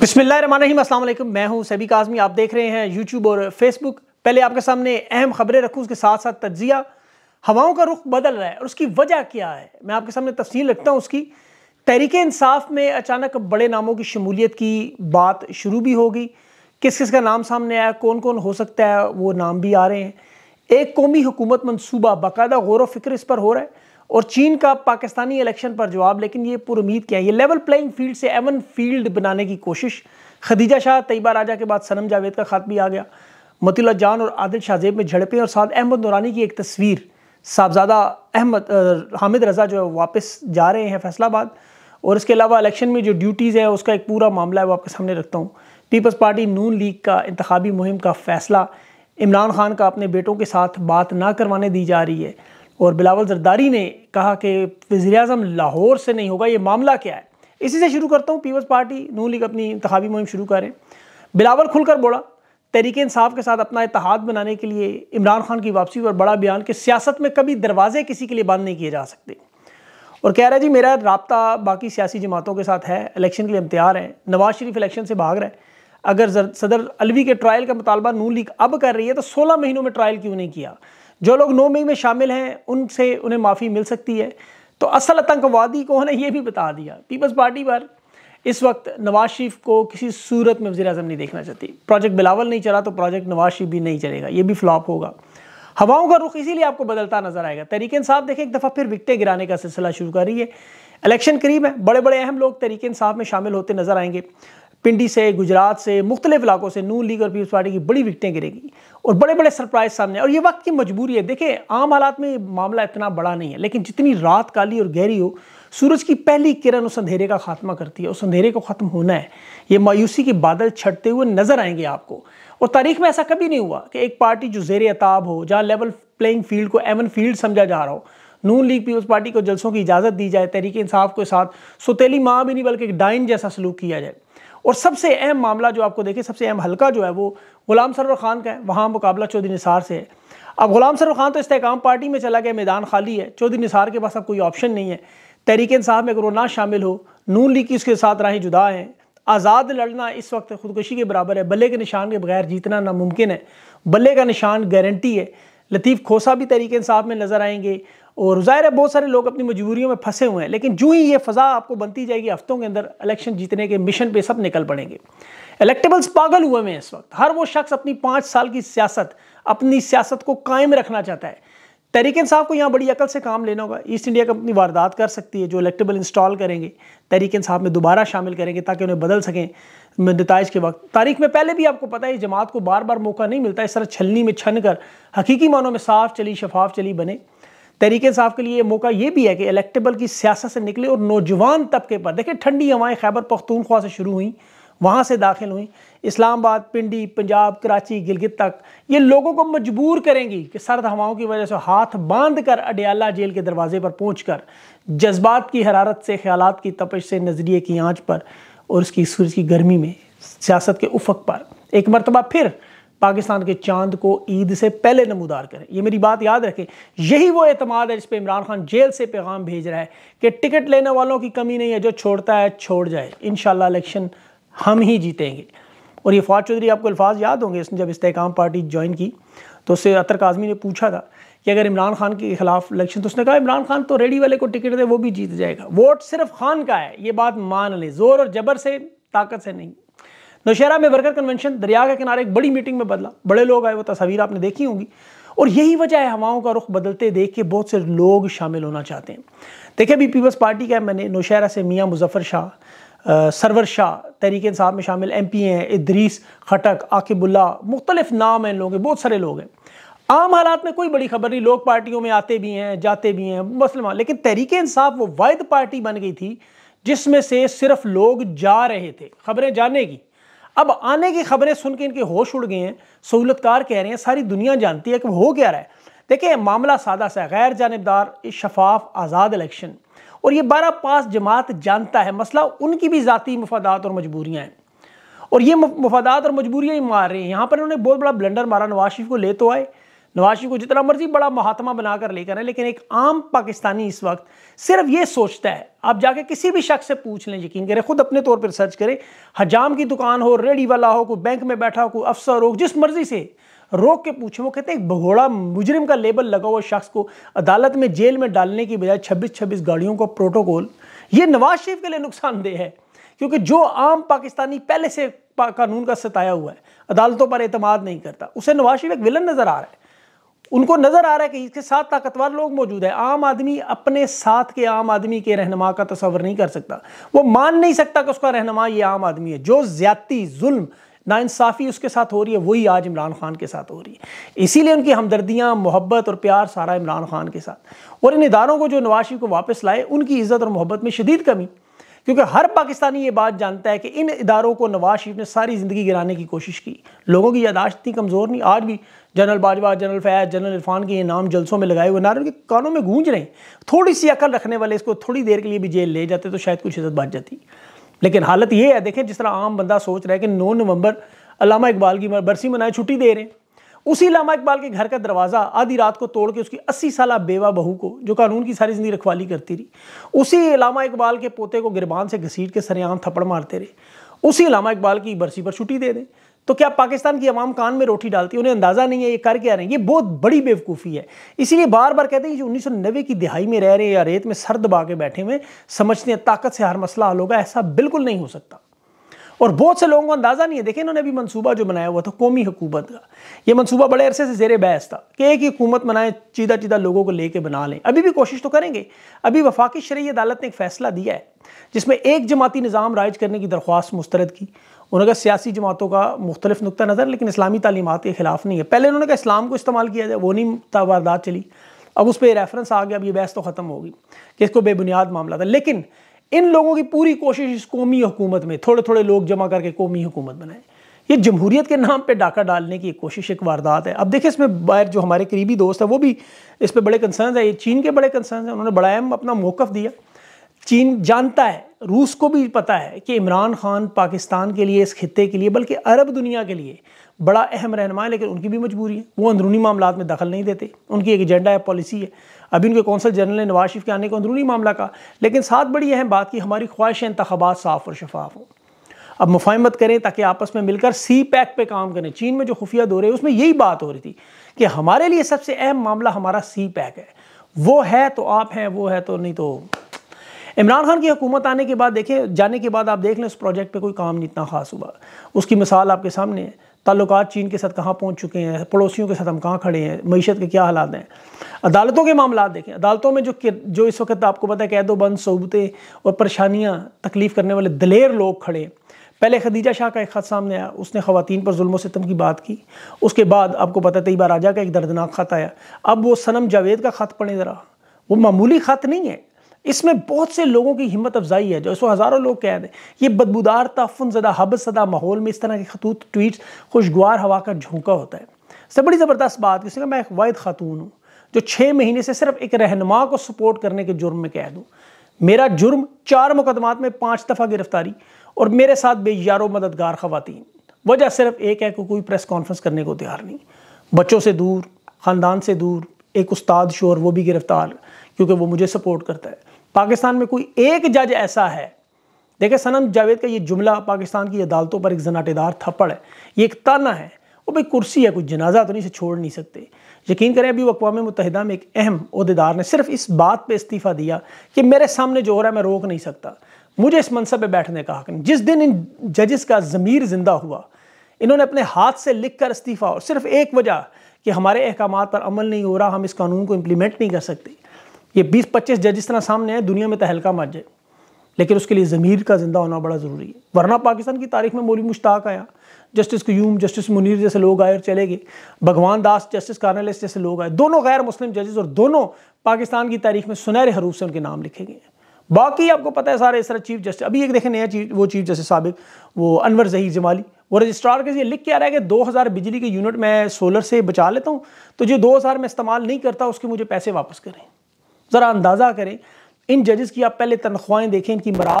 बिस्मिल्लाम मैं हूं सभी काजमी आप देख रहे हैं यूट्यूब और फेसबुक पहले आपके सामने अहम खबरें रखूँ उसके साथ साथ तजिया हवाओं का रुख बदल रहा है और उसकी वजह क्या है मैं आपके सामने तफसील रखता हूँ उसकी तहरीक इंसाफ में अचानक बड़े नामों की शमूलियत की बात शुरू भी होगी किस किस का नाम सामने आया कौन कौन हो सकता है वो नाम भी आ रहे हैं एक कौमी हुकूमत मनसूबा बाकायदा गौर व फिक्र इस पर हो रहा है और चीन का पाकिस्तानी इलेक्शन पर जवाब लेकिन ये पुरुद क्या है ये लेवल प्लेइंग फील्ड से एवन फील्ड बनाने की कोशिश खदीजा शाह तयबा राजा के बाद सनम जावेद का खात भी आ गया मतुल्ला जान और आदिल शाहजेब में झड़पें और साथ अहमद नौरानी की एक तस्वीर साहबजादा अहमद हामिद रजा जो है वापस जा रहे हैं फैसलाबाद और इसके अलावा इलेक्शन में जो ड्यूटीज़ हैं उसका एक पूरा मामला है वो आपके सामने रखता हूँ पीपल्स पार्टी नून लीग का इंतबी मुहिम का फैसला इमरान खान का अपने बेटों के साथ बात ना करवाने दी जा रही है और बिलावल जरदारी ने कहा कि वज़ी अजम लाहौर से नहीं होगा ये मामला क्या है इसी से शुरू करता हूँ पीपल्स पार्टी नू लीग अपनी इंतबी मुहिम शुरू करें बिलावल खुलकर बोला तहरीक इसाफ़ के साथ अपना इतिहाद बनाने के लिए इमरान खान की वापसी पर बड़ा बयान कि सियासत में कभी दरवाजे किसी के लिए बंद नहीं किए जा सकते और कह रहा है जी मेरा रबता बाकी सियासी जमातों के साथ है इलेक्शन के लिए इम्तियार हैं नवाज शरीफ इलेक्शन से भाग रहे हैं अगर सदर अलवी के ट्रायल का मुतालबा नू लीग अब कर रही है तो सोलह महीनों में ट्रायल क्यों नहीं किया जो लोग नो में शामिल हैं उनसे उन्हें माफ़ी मिल सकती है तो असल आतंकवादी को उन्हें यह भी बता दिया पीपल्स पार्टी पर इस वक्त नवाज शरीफ को किसी सूरत में वजी अजम नहीं देखना चाहती प्रोजेक्ट बिलावल नहीं चला तो प्रोजेक्ट नवाज शरीफ भी नहीं चलेगा ये भी फ्लॉप होगा हवाओं का रुख इसीलिए आपको बदलता नजर आएगा तरीके साहब देखें एक दफ़ा फिर विकटें गिराने का सिलसिला शुरू कर रही है इलेक्शन करीब है बड़े बड़े अहम लोग तरीके साहब में शामिल होते नजर आएंगे पिंडी से गुजरात से मुख्तलिफ इलाकों से नू लीग और पीपल्स पार्टी की बड़ी विकटें गिरेगी और बड़े बड़े सरप्राइज सामने और ये वक्त की मजबूरी है देखें आम हालात में मामला इतना बड़ा नहीं है लेकिन जितनी रात काली और गहरी हो सूरज की पहली किरण उस अंधेरे का खात्मा करती है उस अंधेरे को ख़त्म होना है ये मायूसी के बादल छटते हुए नज़र आएंगे आपको और तारीख में ऐसा कभी नहीं हुआ कि एक पार्टी जो जेर अताब हो जहाँ लेवल प्लेइंग फील्ड को एवन फील्ड समझा जा रहा हो नून लीग पीपल्स पार्टी को जलसों की इजाज़त दी जाए तहरीक इंसाफ के साथ सुतीली माँ भी नहीं बल्कि एक डाइन जैसा सलूक किया जाए और सबसे अहम मामला जो आपको देखिए सबसे अहम हल्का जो है वो गुलाम सरवर खान का है वहाँ मुकाबला चौधरी निसार से है अब गुलाम सरवर खान तो इस्तेकाम पार्टी में चला गया मैदान खाली है चौधरी निसार के पास अब कोई ऑप्शन नहीं है तहरीक इंसाफ में अगर वो ना शामिल हो नून लीग की उसके साथ राहें जुदा हैं आज़ाद लड़ना इस वक्त खुदकुशी के बराबर है बल्ले के निशान के बगैर जीतना नामुमकिन है बल्ले का निशान गारंटी है लतीफ़ खोसा भी तहरीक इंसाफ में नज़र आएंगे और ज़ाहिर है बहुत सारे लोग अपनी मजबूरियों में फंसे हुए हैं लेकिन जो ही ये फ़ज़ा आपको बनती जाएगी हफ्तों के अंदर इलेक्शन जीतने के मिशन पे सब निकल पड़ेंगे इलेक्टेबल्स पागल हुए हैं इस वक्त हर वो शख्स अपनी पाँच साल की सियासत अपनी सियासत को कायम रखना चाहता है तहरीक साहब को यहाँ बड़ी अकल से काम लेना होगा ईस्ट इंडिया कंपनी वारदात कर सकती है जो इलेक्टेबल इंस्टॉल करेंगे तहरीक साहब में दोबारा शामिल करेंगे ताकि उन्हें बदल सकें नतज के वक्त तारीख में पहले भी आपको पता है इस जमात को बार बार मौका नहीं मिलता इस तरह छलनी में छन कर हकीकी मानों में साफ चली शफाफ चली बने तरीक़े साहब के लिए मौका ये भी है कि इलेक्टेबल की सियासत से निकले और नौजवान तबके पर देखें ठंडी हवाएं खैबर पख्तूनख्वा से शुरू हुई वहाँ से दाखिल हुई इस्लामाबाद पिंडी पंजाब कराची गिलगित तक ये लोगों को मजबूर करेंगी कि सर्द हवाओं की वजह से हाथ बांध कर अडयाला जेल के दरवाजे पर पहुँच कर जज्बात की हरारत से ख्याल की तपश से नज़रिए की आँच पर और उसकी सूरज की गर्मी में सियासत के उफक पर एक मरतबा फिर पाकिस्तान के चांद को ईद से पहले नमूदार करें ये मेरी बात याद रखें यही वो अतमाद है जिस पर इमरान खान जेल से पैगाम भेज रहा है कि टिकट लेने वालों की कमी नहीं है जो छोड़ता है छोड़ जाए इन इलेक्शन हम ही जीतेंगे और ये फवाद चौधरी आपको अल्फाज याद होंगे इसने जब इस्तेकाम पार्टी ज्वाइन की तो उससे अतर काजमी ने पूछा था कि अगर इमरान खान के खिलाफ इलेक्शन तो उसने कहा इमरान खान तो रेडी वाले को टिकट दे वो भी जीत जाएगा वोट सिर्फ खान का है ये बात मान लें ज़ोर और जबर से ताकत से नहीं नौशहरा में वर्कर कन्वेंशन दरिया के किनारे एक बड़ी मीटिंग में बदला बड़े लोग आए वो तस्वीर आपने देखी होंगी और यही वजह है हवाओं का रुख बदलते देख के बहुत से लोग शामिल होना चाहते हैं देखिए अभी पीपल्स पार्टी का मैंने नौशहरा से मियाँ मुजफ्फर शाह सरवर शाह तहरीक साहब में शामिल एम पी हैं इदरीस खटक आकिबुल्ला मुख्तलिफ नाम हैं लोग के बहुत सारे लोग हैं आम हालात में कोई बड़ी खबर नहीं लोग पार्टियों में आते भी हैं जाते भी हैं मुसलमान लेकिन तहरीक इंसाफ वो वायद पार्टी बन गई थी जिसमें से सिर्फ लोग जा रहे थे खबरें जाने की अब आने की खबरें सुन के इनके होश उड़ गए हैं सहूलतकार कह रहे हैं सारी दुनिया जानती है कि हो क्या रहा है देखिए मामला सादा सा गैर जानबदार शफाफ आज़ाद इलेक्शन और ये बारह पास जमात जानता है मसला उनकी भी ज़ाती मफादात और मजबूरियाँ हैं और ये मफादात और मजबूरियाँ ही मार रही हैं यहाँ पर उन्होंने बहुत बड़ा ब्लेंडर मारा नवाज शरीफ को ले तो आए नवाज शरीफ को जितना मर्जी बड़ा महात्मा बनाकर लेकर है लेकिन एक आम पाकिस्तानी इस वक्त सिर्फ ये सोचता है आप जाके किसी भी शख्स से पूछ लें यकीन करें खुद अपने तौर पर सर्च करें हजाम की दुकान हो रेडी वाला हो कोई बैंक में बैठा हो कोई अफसर हो जिस मर्जी से रोक के पूछे वो कहते हैं एक भगोड़ा मुजरिम का लेबल लगा हुआ शख्स को अदालत में जेल में डालने की बजाय छब्बीस छब्बीस गाड़ियों का प्रोटोकॉल ये नवाज शरीफ के लिए नुकसानदेह है क्योंकि जो आम पाकिस्तानी पहले से कानून का सताया हुआ है अदालतों पर अतमाद नहीं करता उसे नवाज शरीफ एक विलन नज़र आ रहा है उनको नज़र आ रहा है कि इसके साथ ताकतवर लोग मौजूद है आम आदमी अपने साथ के आम आदमी के रहनमा का तस्वर नहीं कर सकता वो मान नहीं सकता कि उसका रहनमा ये आम आदमी है जो ज्यादती जुल्म नाानसाफ़ी उसके साथ हो रही है वही आज इमरान खान के साथ हो रही है इसीलिए उनकी हमदर्दियाँ मोहब्बत और प्यार सारा इमरान खान के साथ और इन इदारों को जो नवाज शरीफ को वापस लाए उनकी इज़्ज़त और मोहब्बत में शदीद कमी क्योंकि हर पाकिस्तानी ये बात जानता है कि इन इदारों को नवाज शरीफ ने सारी ज़िंदगी गिराने की कोशिश की लोगों की यादाश्त इतनी कमज़ोर नहीं आज भी general Bajwa general Faiz general Irfan के ये नाम जलसों में लगाए हुए नारे उनके कानों में गूंज रहे हैं थोड़ी सी अकल रखने वाले इसको थोड़ी देर के लिए भी जेल ले जाते तो शायद कुछ इज्जत बच जाती लेकिन हालत ये है देखें जिस तरह आम बंदा सोच रहा है कि नौ नवंबर अलामा इकबाल की बरसी मनाए छुट्टी दे रहे हैं उसी लामा इकबाल के घर का दरवाज़ा आधी रात को तोड़ के उसकी अस्सी साल बेवा बहू को जो कानून की सारी ज़िंदगी रखवाली करती रही उसी लामा इकबाल के पोते को गिरबान से घसीट के सरेआम थप्पड़ मारते रहे उसी लामा इकबाल की बरसी पर छुट्टी दे दें तो क्या पाकिस्तान की अवाम कान में रोटी डालती है उन्हें अंदाज़ा नहीं है ये कर क्या रहे हैं ये बहुत बड़ी बेवकूफ़ी है इसीलिए बार बार कहते हैं जो उन्नीस की दिहाई में रह रहे हैं या रेत में सर दबा के बैठे हुए समझते हैं ताकत से हर मसला हल होगा ऐसा बिल्कुल नहीं हो सकता और बहुत से लोगों को अंदाज़ा नहीं है देखे इन्होंने अभी मनसूबा जो बनाया हुआ था कौमी हुकूमत का ये मनसूबा बड़े अरसे से जेर बहस था कि एक ही हुकूमत बनाए चीदा चीदा लोगों को लेके बना लें अभी भी कोशिश तो करेंगे अभी वफाकी शरीय अदालत ने एक फैसला दिया है जिसमें एक जमाती निज़ाम राइज करने की दरख्वास्त मुस्तरद की उन्होंने कहा सियासी जमातों का मुख्तलिफ नुक़ नज़र लेकिन इस्लामी तालीमत के ख़िलाफ़ नहीं है पहले उन्होंने कहा इस्लाम को इस्तेमाल किया जाए वो नहीं वारदात चली अब उस पर रेफरेंस आ गया अब ये बहस तो ख़त्म होगी कि इसको बेबुनियाद मामला था लेकिन इन लोगों की पूरी कोशिश इस कौमी हुकूमत में थोड़े थोड़े लोग जमा करके कौमी हुकूमत बनाए ये जमहूरीत के नाम पर डाका डालने की कोशिश एक वारदात है अब देखिए इसमें बाहर जो हमारे करीबी दोस्त हैं वो भी इस पर बड़े कंसर्न है ये चीन के बड़े कंसर्न हैं उन्होंने बड़ा अहम अपना मौक़ दिया चीन जानता है रूस को भी पता है कि इमरान खान पाकिस्तान के लिए इस खत्े के लिए बल्कि अरब दुनिया के लिए बड़ा अहम रहनमा है लेकिन उनकी भी मजबूरी है वो अंदरूनी मामला में दखल नहीं देते उनकी एक एजेंडा है पॉलिसी है अभी उनके कौंसल जनरल ने नवाज शरीफ के आने को अंदरूनी मामला का लेकिन साथ बड़ी अहम बात की हमारी ख्वाहिश इंतबात साफ़ और शफाफ हों अब मुफाहमत करें ताकि आपस में मिलकर सी पैक पर काम करें चीन में जो खुफिया दौरे हैं उसमें यही बात हो रही थी कि हमारे लिए सबसे अहम मामला हमारा सी पैक है वो है तो आप हैं वो है तो नहीं तो इमरान खान की हुकूमत आने के बाद देखें जाने के बाद आप देख लें उस प्रोजेक्ट पर कोई काम नहीं इतना खास हुआ उसकी मिसाल आपके सामने है ताल्लुक चीन के साथ कहाँ पहुँच चुके हैं पड़ोसियों के साथ हम कहाँ खड़े हैं मीशत के क्या हालात हैं अदालतों के मामला देखें अदालतों में जो जो इस वक्त आपको पता है कैदोबंद बंद और परेशानियाँ तकलीफ़ करने वाले दलेर लोग खड़े हैं पहले खदीजा शाह का एक ख़त सामने आया उसने ख़वान पर म सितम की बात की उसके बाद आपको पता है तयबा राजा का एक दर्दनाक ख़त आया अब वो सनम जावेद का ख़त पढ़े ज़रा वो मामूली ख़त नहीं है इसमें बहुत से लोगों की हिम्मत अफजाई है जो इसको हज़ारों लोग कह दें ये बदबूदार तफन ज़दा हबस माहौल में इस तरह के खतूत ट्वीट खुशगवार हवा का झोंका होता है सब बड़ी ज़बरदस्त बात किसी का मैं एक वायद खातून हूँ जो छः महीने से सिर्फ एक रहनमा को सपोर्ट करने के जुर्म में कह दूँ मेरा जुर्म चार मुकदमात में पाँच दफ़ा गिरफ्तारी और मेरे साथ बेयारो मददगार खवतिन वजह सिर्फ एक है कि कोई प्रेस कॉन्फ्रेंस करने को तैयार नहीं बच्चों से दूर ख़ानदान से दूर एक उस्ताद शोर वो भी गिरफ़्तार क्योंकि वो मुझे सपोर्ट करता है पाकिस्तान में कोई एक जज ऐसा है देखे सनम जावेद का ये जुमला पाकिस्तान की अदालतों पर एक जनाटेदार थप्पड़ है ये एक ताना है वो भाई कुर्सी है कुछ जनाजा तो नहीं इसे छोड़ नहीं सकते यकीन करें अभी अकवा मुतहदा में एक अहम अहदेदार ने सिर्फ इस बात पर इस्तीफ़ा दिया कि मेरे सामने जो हो रहा है मैं रोक नहीं सकता मुझे इस मनसब पर बैठने का हक नहीं जिस दिन इन जजेस का ज़मीर ज़िंदा हुआ इन्होंने अपने हाथ से लिख कर इस्तीफ़ा और सिर्फ एक वजह कि हमारे अहकाम पर अमल नहीं हो रहा हम इस कानून को इम्प्लीमेंट नहीं कर सकते ये 20-25 जज इस तरह सामने आए दुनिया में तहलका तो मच जाए लेकिन उसके लिए ज़मीर का ज़िंदा होना बड़ा ज़रूरी है वरना पाकिस्तान की तारीख में मोली मुश्ताक आया जस्टिस क्यूम जस्टिस मुनीर जैसे लोग आए और चले गए भगवान दास जस्टिस कार्नलिस जैसे लोग आए दोनों गैर मुस्लिम जजेस और दोनों पाकिस्तान की तारीख में सुनहरे हरूफ से उनके नाम लिखे गए हैं बाकी आपको पता है सारे इस तरह चीफ जस्टिस अभी एक देखें नया चीफ वो चीफ जस्टिस सबक वो अनवर जही जमाली वो रजिस्ट्रार के लिए लिख के आ रहा है कि 2000 बिजली के यूनिट मैं सोलर से बचा लेता हूँ तो जो 2000 मैं इस्तेमाल नहीं करता उसके मुझे पैसे वापस करें ज़रा अंदाज़ा करें इन जजेस की आप पहले तनख्वाहें देखें इनकी मरा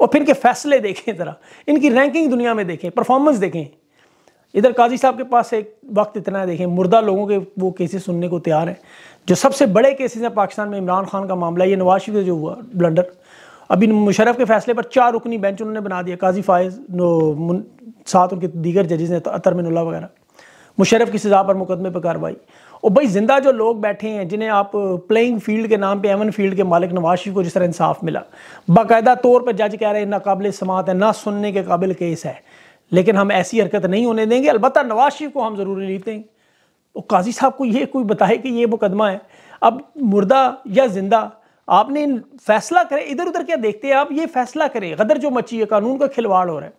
और फिर इनके फैसले देखें ज़रा इनकी रैंकिंग दुनिया में देखें परफॉर्मेंस देखें इधर काजी साहब के पास एक वक्त इतना है देखें मुर्दा लोगों के वो केसेस सुनने को तैयार हैं जो सबसे बड़े केसेस हैं पाकिस्तान में इमरान खान का मामला ये नवाज शरीफ जो हुआ ब्लंडर अभी मुशरफ के फैसले पर चार रुकनी बेंच उन्होंने बना दिया काजी फायज साथ उनके दीगर जजेज़ ने अतरमिन वगैरह मुशरफ की सज़ा पर मुकदमे पर कार्रवाई और भाई जिंदा जो लोग बैठे हैं जिन्हें आप प्लेइंग फील्ड के नाम पे एवन फील्ड के मालिक नवाज शरीफ को जिस तरह इंसाफ मिला बाकायदा तौर पर जज कह रहे हैं नाकबिल समात है ना सुनने के काबिल केस है लेकिन हम ऐसी हरकत नहीं होने देंगे अलबत् नवाज शरीफ को हम ज़रूर रिलीफ देंगे और काजी साहब को ये कोई बताए कि ये मुकदमा है अब मुर्दा या जिंदा आपने फैसला करे इधर उधर क्या देखते हैं आप ये फैसला करें गदर जो मची है कानून का खिलवाड़ हो रहा है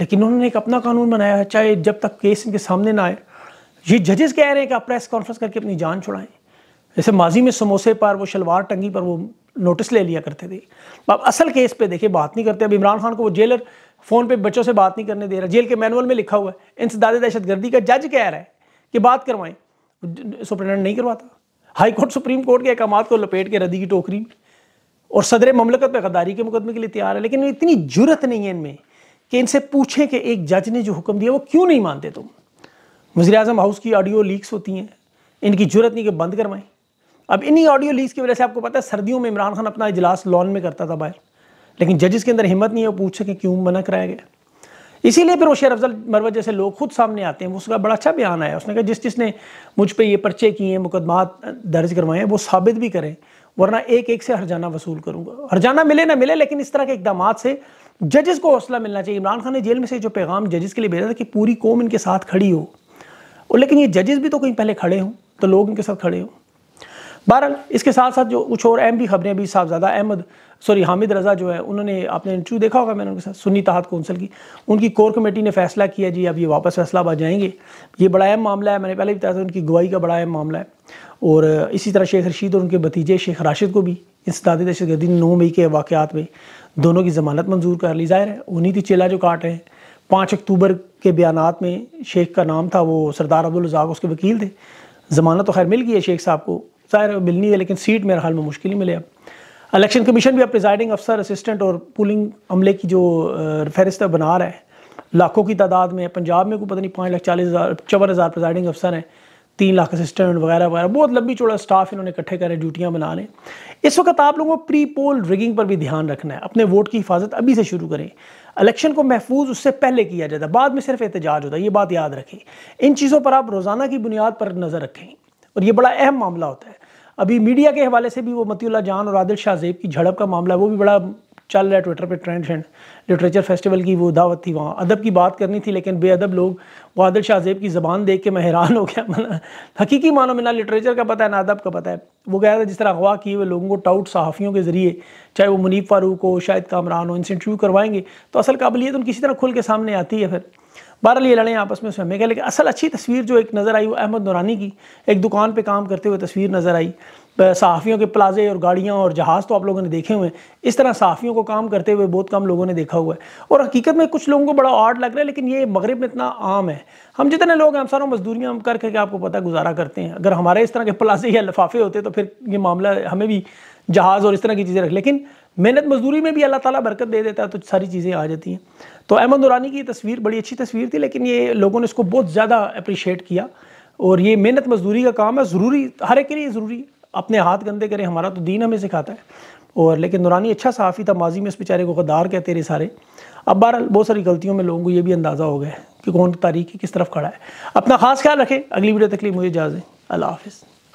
लेकिन उन्होंने एक अपना कानून बनाया है चाहे जब तक केस इनके सामने ना आए ये जजेस कह रहे हैं कि आप प्रेस कॉन्फ्रेंस करके अपनी जान छुड़ाएं जैसे माजी में समोसे पर वो शलवार टंगी पर वो नोटिस ले लिया करते थे अब असल केस पे देखिए बात नहीं करते अब इमरान खान को वो जेलर फ़ोन पे बच्चों से बात नहीं करने दे रहा जेल के मैनुअल में लिखा हुआ है दहशत दहशतगर्दी का जज कह रहा है कि बात करवाएं सुप्रिटेंडेंट नहीं करवाता हाई कोर्ट सुप्रीम कोर्ट के अहकाम को लपेट के रदी की टोकरी और सदर ममलकत में गद्दारी के मुकदमे के लिए तैयार है लेकिन इतनी ज़रूरत नहीं है इनमें कि इनसे पूछें कि एक जज ने जो हुक्म दिया वो क्यों नहीं मानते तुम वजी अजम हाउस की ऑडियो लीक्स होती हैं इनकी जरूरत नहीं कि बंद करवाएं अब इन्हीं ऑडियो लीक्स की वजह से आपको पता है सर्दियों में इमरान खान अपना इजलास लॉन में करता था बाहर लेकिन जजेस के अंदर हिम्मत नहीं है वो पूछ सके क्यों मना कराया गया इसीलिए फिर वो शेर अफजल मरवत जैसे लोग खुद सामने आते हैं उसका बड़ा अच्छा बयान आया उसने कहा जिस जिसने मुझ पर ये पर्चे किए हैं मुकदमा दर्ज करवाए हैं वो साबित भी करें वरना एक एक से हरजाना वसूल करूँगा हरजाना मिले ना मिले लेकिन इस तरह के इकदाम से जजेस को हौसला मिलना चाहिए इमरान खान ने जेल में से जो पैगाम जजेस के लिए भेजा था कि पूरी कौम इनके साथ खड़ी हो और लेकिन ये जजेस भी तो कहीं पहले खड़े हों तो लोग इनके साथ खड़े हों बहरहाल इसके साथ साथ जो कुछ और अहम भी खबरें अभी साहबजादा अहमद सॉरी हामिद रजा जो है उन्होंने आपने इंटरव्यू देखा होगा मैंने उनके साथ सुन्नी तहत कौंसिल की उनकी कोर कमेटी ने फैसला किया जी अब ये वापस फैसला आ जाएंगे ये बड़ा अहम मामला है मैंने पहले भी बताया था उनकी गवाही का बड़ा अहम मामला है और इसी तरह शेख रशीद और उनके भतीजे शेख राशिद को भी इंसदाद दहशतगर्दी नौ मई के वाक़ात में दोनों की ज़मानत मंजूर कर ली जाहिर है उन्हीं थी चेला जो काट रहे हैं पाँच अक्टूबर के बयान में शेख का नाम था वो सरदार अब्दुलजाक उसके वकील थे ज़मानत तो खैर मिल गई है शेख साहब को ज़ाहिर मिलनी है लेकिन सीट मेरे हाल में मुश्किल ही मिले अब इलेक्शन कमीशन भी अब प्रिजाइडिंग अफसर असिस्टेंट और पुलिंग अमले की जो फहरिस्त बना रहा है लाखों की तादाद में पंजाब में कोई पता नहीं पाँच लाख चालीस हज़ार चौवन हज़ार प्रिजाइडिंग अफसर हैं तीन लाख असिस्टेंट वगैरह वगैरह बहुत लंबी चौड़ा स्टाफ इन्होंने इकट्ठे करें ड्यूटियाँ बना लें इस वक्त आप लोगों को प्री पोल रिगिंग पर भी ध्यान रखना है अपने वोट की हिफाजत अभी से शुरू करें इलेक्शन को महफूज उससे पहले किया जाता है बाद में सिर्फ एहतजाज होता है ये बात याद रखें इन चीज़ों पर आप रोज़ाना की बुनियाद पर नज़र रखें और ये बड़ा अहम मामला होता है अभी मीडिया के हवाले से भी वो मतील्ला जान और आदिल शाहजेब की झड़प का मामला वो भी बड़ा चल रहा है ट्विटर पे ट्रेंड शेंड लिटरेचर फेस्टिवल की वो दावत थी वहाँ अदब की बात करनी थी लेकिन बेअदब लोग वादिल शाहजेब की ज़बान देख के मैं हैरान हो गया हकीकी मानो में ना लिटरेचर का पता है ना अदब का पता है वो कह रहा था जिस तरह अगवा किए हुए लोगों को टाउट सहाफ़ियों के ज़रिए चाहे वो मुनीफ फारूक हो शायद कामरान हो इनसे इंटरव्यू करवाएंगे तो असल काबिलियत उन किसी तरह खुल के सामने आती है फिर बहरहाल ये लड़ें आपस में उसमें मैं कह लेकिन असल अच्छी तस्वीर जो एक नज़र आई वो अहमद नौरानी की एक दुकान पर काम करते हुए तस्वीर नज़र आई सहाफ़ियों के प्लाजे और गाड़ियाँ और जहाज़ तो आप लोगों ने देखे हुए हैं इस तरह सहाफ़ियों को काम करते हुए बहुत कम लोगों ने देखा हुआ है और हकीकत में कुछ लोगों को बड़ा आर्ट लग रहा है लेकिन ये मगरब में इतना आम है हम जितने लोग हैं हम सारों मजदूरियाँ हम कर करके आपको पता गुजारा करते हैं अगर हमारे इस तरह के प्लाजे या लफाफे होते तो फिर ये मामला हमें भी जहाज़ और इस तरह की चीज़ें रख लेकिन मेहनत मजदूरी में भी अल्लाह ताला बरकत दे देता है तो सारी चीज़ें आ जाती हैं तो अहमद दुरानी की तस्वीर बड़ी अच्छी तस्वीर थी लेकिन ये लोगों ने इसको बहुत ज़्यादा अप्रिशिएट किया और ये मेहनत मजदूरी का काम है ज़रूरी हर एक के लिए ज़रूरी है अपने हाथ गंदे करें हमारा तो दीन हमें सिखाता है और लेकिन नुरानी अच्छा साफ़ी था माजी में इस बेचारे को गद्दार कहते रहे सारे अब बार बहुत सारी गलतियों में लोगों को ये भी अंदाज़ा हो गया है कि कौन तारीख की किस तरफ खड़ा है अपना खास ख्याल रखें अगली वीडियो तकलीफ मुझे इजाज़ें अल्लाह हाफिज़